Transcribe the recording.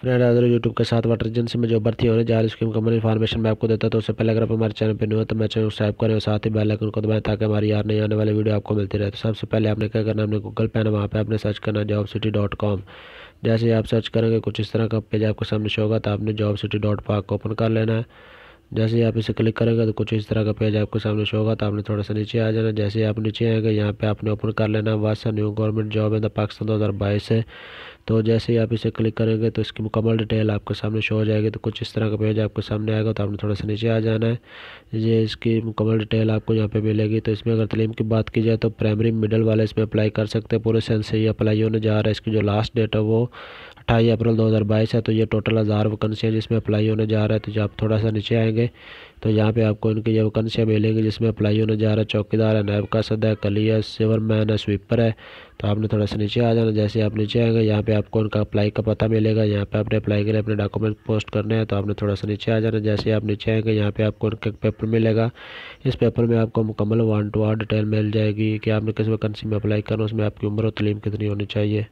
friend अगर YouTube के साथ वाटर एजेंसी में जो भर्ती होने जा रही उसकी मुकम्मल इन्फॉर्मेशन मैं आपको देता हूँ तो उससे पहले अगर आप हमारे चैनल पर नहीं हो तो मैं चैनल सब्सक्राइब करें और साथ ही बेल आइकन को दबाएं ताकि हमारी यार नहीं आने वाली वीडियो आपको मिलती रहे तो सबसे पहले आपने क्या करना आपने गूगल पे ना वहाँ पर आपने सर्च करना जॉब सिटी डॉट कॉम जैसे आप सर्च करेंगे कुछ इस तरह का पेज आपके सामने शो होगा तो आपने जॉब सिटी डॉट पाक को ओपन कर लेना है जैसे ही आप इसे क्लिक करेंगे तो कुछ इस तरह का पेज आपके सामने शो होगा तो आपने थोड़ा सा नीचे आ जाना जैसे ही आप नीचे आएंगे यहाँ पे आपने ओपन कर लेना वास्तव new government job in the Pakistan दो हज़ार बाईस है तो जैसे ही आप इसे क्लिक करेंगे तो इसकी मुकम्मल डिटेल आपके सामने शो हो जाएगी तो कुछ इस तरह का पेज आपके सामने आएगा तो आपने थोड़ा सा नीचे आ जाना है ये इसकी मुकम्मल डिटेल आपको यहाँ पर मिलेगी तो इसमें अगर तलीम की बात की जाए तो प्राइमरी मिडल वाले इसमें अप्लाई कर सकते हैं पूरे सेंस से ही अप्लाई होने जा रहा है इसकी जो लास्ट डेट है वो अट्ठाईस अप्रैल 2022 है तो ये टोटल हज़ार वैकेंसी है जिसमें अप्लाई होने जा रहा है तो जब आप थोड़ा सा नीचे आएंगे तो यहाँ पे आपको इनकी ये वैकेंसियाँ मिलेंगी जिसमें अप्लाई होने जा रहा है चौकीदार है नैब का सद है कली है मैन है स्वीपर है तो आपने थोड़ा सा नीचे आ जाना जैसे आप नीचे आएंगे यहाँ पे आपको उनका अप्लाई का पता मिलेगा यहाँ पे आपने अप्लाई के लिए अपने डॉक्यूमेंट पोस्ट करने हैं तो आपने थोड़ा सा नीचे आ जाना जैसे आप नीचे आएंगे यहाँ पे आपको उनका पेपर मिलेगा इस पेपर में आपको मुकम्मल वन टू वन डिटेल मिल जाएगी कि आपने किस वैकेंसी में अप्लाई करना उसमें आपकी उम्र और तलीम कितनी होनी चाहिए